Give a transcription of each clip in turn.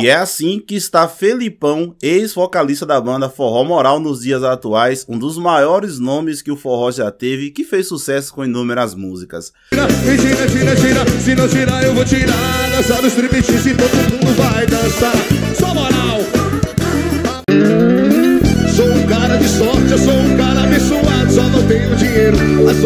E é assim que está Felipão, ex-vocalista da banda Forró Moral nos dias atuais, um dos maiores nomes que o forró já teve e que fez sucesso com inúmeras músicas. Sou um cara abençoado, só não tenho dinheiro, mas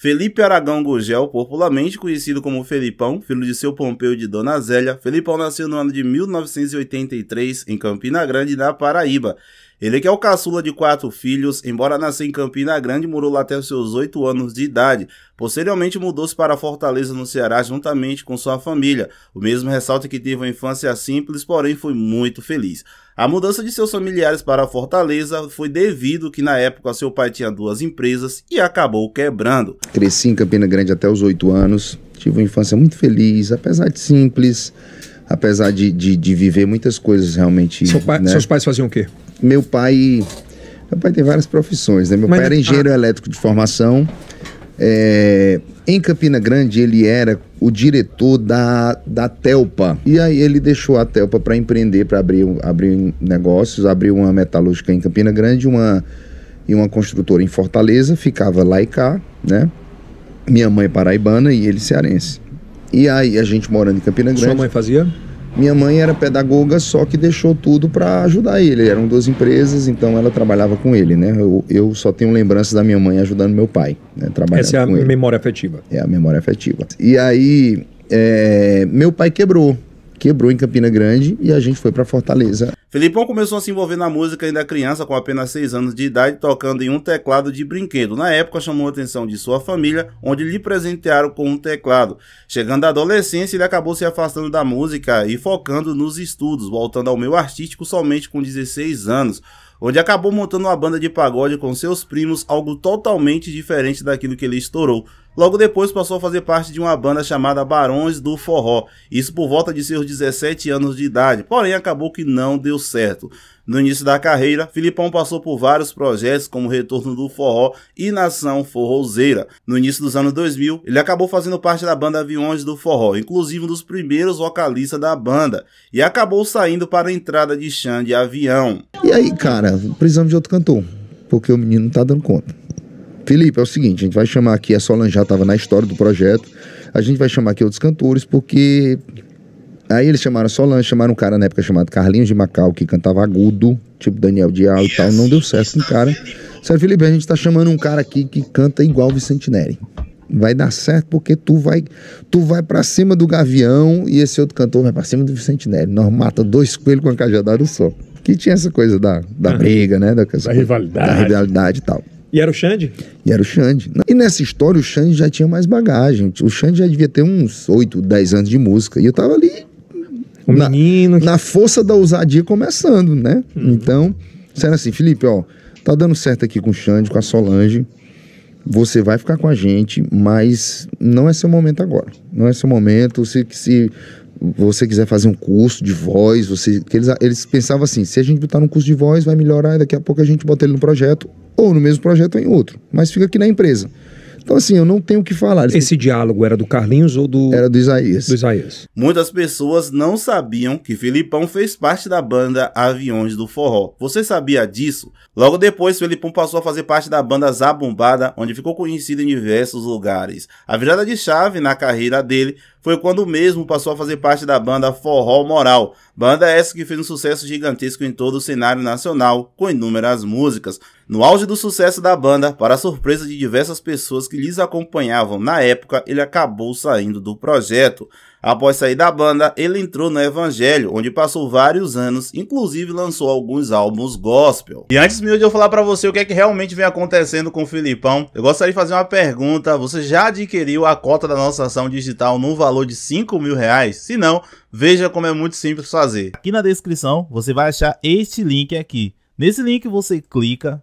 Felipe Aragão Gugel, popularmente conhecido como Felipão, filho de seu Pompeu de Dona Zélia, Felipão nasceu no ano de 1983 em Campina Grande, na Paraíba. Ele que é o caçula de quatro filhos, embora nasceu em Campina Grande, morou lá até os seus oito anos de idade. Posteriormente mudou-se para Fortaleza, no Ceará, juntamente com sua família. O mesmo ressalta que teve uma infância simples, porém foi muito feliz. A mudança de seus familiares para Fortaleza foi devido que na época seu pai tinha duas empresas e acabou quebrando. Cresci em Campina Grande até os oito anos, tive uma infância muito feliz, apesar de simples, apesar de, de, de viver muitas coisas realmente. Seu pai, né? Seus pais faziam o quê? meu pai. Meu pai tem várias profissões, né? Meu Mas, pai era engenheiro elétrico de formação. É, em Campina Grande, ele era o diretor da, da Telpa. E aí ele deixou a Telpa para empreender, para abrir, abrir negócios, abriu uma metalúrgica em Campina Grande uma, e uma construtora em Fortaleza, ficava lá e cá, né? Minha mãe é paraibana e ele cearense. E aí a gente morando em Campina Grande. Sua mãe fazia? Minha mãe era pedagoga, só que deixou tudo para ajudar ele. Eram duas empresas, então ela trabalhava com ele, né? Eu, eu só tenho lembranças da minha mãe ajudando meu pai, né? Trabalhando Essa é a memória ele. afetiva. É a memória afetiva. E aí, é, meu pai quebrou quebrou em Campina Grande e a gente foi para Fortaleza. Felipão começou a se envolver na música ainda criança, com apenas 6 anos de idade, tocando em um teclado de brinquedo. Na época, chamou a atenção de sua família, onde lhe presentearam com um teclado. Chegando à adolescência, ele acabou se afastando da música e focando nos estudos, voltando ao meio artístico somente com 16 anos onde acabou montando uma banda de pagode com seus primos, algo totalmente diferente daquilo que ele estourou. Logo depois passou a fazer parte de uma banda chamada Barões do Forró, isso por volta de seus 17 anos de idade, porém acabou que não deu certo. No início da carreira, Filipão passou por vários projetos como Retorno do Forró e Nação Forrozeira. No início dos anos 2000, ele acabou fazendo parte da banda Aviões do Forró, inclusive um dos primeiros vocalistas da banda, e acabou saindo para a entrada de Xande Avião. E aí, cara, precisamos de outro cantor, porque o menino não tá dando conta. Felipe, é o seguinte, a gente vai chamar aqui, a Solange já estava na história do projeto, a gente vai chamar aqui outros cantores, porque Aí eles chamaram Solange, chamaram um cara na época chamado Carlinhos de Macau, que cantava agudo, tipo Daniel Dial e tal. Não deu certo o cara. Sérgio Felipe, a gente tá chamando um cara aqui que canta igual Vicente Neri. Vai dar certo porque tu vai tu vai para cima do Gavião e esse outro cantor vai para cima do Vicente Neri. Nós mata dois coelhos com a cajadada só. Que tinha essa coisa da, da briga, né? Da, da rivalidade. Da rivalidade e tal. E era o Xande? E era o Xande. E nessa história o Xande já tinha mais bagagem. O Xande já devia ter uns 8, 10 anos de música. E eu tava ali o na, menino. Na força da ousadia começando, né? Uhum. Então, sendo assim, Felipe, ó, tá dando certo aqui com o Xande, com a Solange. Você vai ficar com a gente, mas não é seu momento agora. Não é seu momento. Se, se você quiser fazer um curso de voz, você, eles, eles pensavam assim: se a gente botar num curso de voz, vai melhorar, daqui a pouco a gente bota ele no projeto, ou no mesmo projeto ou em outro, mas fica aqui na empresa. Então, assim, eu não tenho o que falar. Esse diálogo era do Carlinhos ou do. Era do Isaías. Do Isaías. Muitas pessoas não sabiam que Felipão fez parte da banda Aviões do Forró. Você sabia disso? Logo depois, Felipão passou a fazer parte da banda Zabumbada, onde ficou conhecido em diversos lugares. A virada de chave na carreira dele foi quando mesmo passou a fazer parte da banda Forró Moral, banda essa que fez um sucesso gigantesco em todo o cenário nacional, com inúmeras músicas. No auge do sucesso da banda, para surpresa de diversas pessoas que lhes acompanhavam na época, ele acabou saindo do projeto. Após sair da banda, ele entrou no Evangelho, onde passou vários anos, inclusive lançou alguns álbuns gospel. E antes mesmo de eu falar para você o que é que realmente vem acontecendo com o Filipão, eu gostaria de fazer uma pergunta. Você já adquiriu a cota da nossa ação digital no valor de 5 mil reais? Se não, veja como é muito simples fazer. Aqui na descrição você vai achar este link aqui. Nesse link você clica,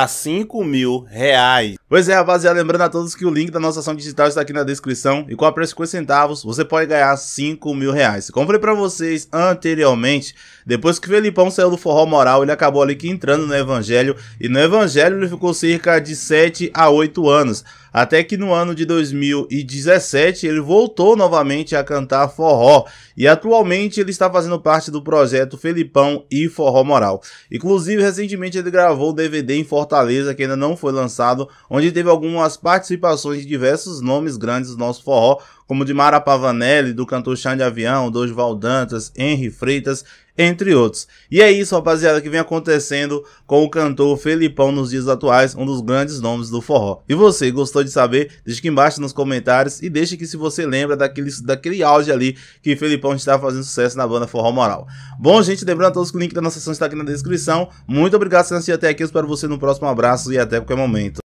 a 5 mil reais. Pois é, rapaziada, lembrando a todos que o link da nossa ação digital está aqui na descrição e com é a preço de 50 centavos você pode ganhar 5 mil reais. Como falei pra vocês anteriormente, depois que o Felipão saiu do forró moral, ele acabou ali que entrando no evangelho e no evangelho ele ficou cerca de 7 a 8 anos. Até que no ano de 2017 ele voltou novamente a cantar forró e atualmente ele está fazendo parte do projeto Felipão e Forró Moral. Inclusive, recentemente ele gravou o DVD em Fortaleza que ainda não foi lançado, onde teve algumas participações de diversos nomes grandes do nosso forró, como de Mara Pavanelli, do cantor Chan de Avião, dos Valdantas, Henry Freitas entre outros. E é isso, rapaziada, que vem acontecendo com o cantor Felipão nos dias atuais, um dos grandes nomes do forró. E você, gostou de saber? Deixe aqui embaixo nos comentários e deixe que se você lembra daquele, daquele auge ali que Felipão está fazendo sucesso na banda Forró Moral. Bom, gente, lembrando a todos que o link da nossa sessão está aqui na descrição. Muito obrigado por assistir até aqui, espero você no próximo abraço e até qualquer momento.